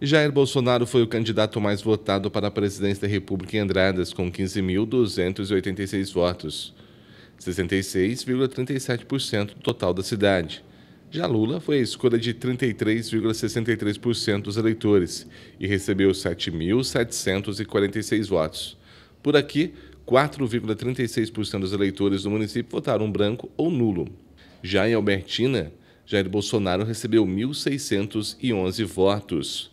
Jair Bolsonaro foi o candidato mais votado para a presidência da República em Andradas, com 15.286 votos, 66,37% do total da cidade. Já Lula foi a escolha de 33,63% dos eleitores e recebeu 7.746 votos. Por aqui, 4,36% dos eleitores do município votaram branco ou nulo. Já em Albertina, Jair Bolsonaro recebeu 1.611 votos.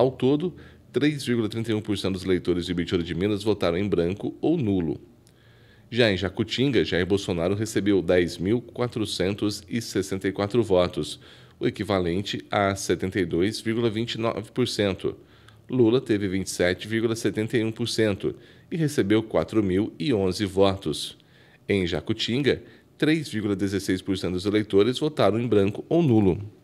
Ao todo, 3,31% dos eleitores de Bitiúra de Minas votaram em branco ou nulo. Já em Jacutinga, Jair Bolsonaro recebeu 10.464 votos, o equivalente a 72,29%. Lula teve 27,71% e recebeu 4.011 votos. Em Jacutinga, 3,16% dos eleitores votaram em branco ou nulo.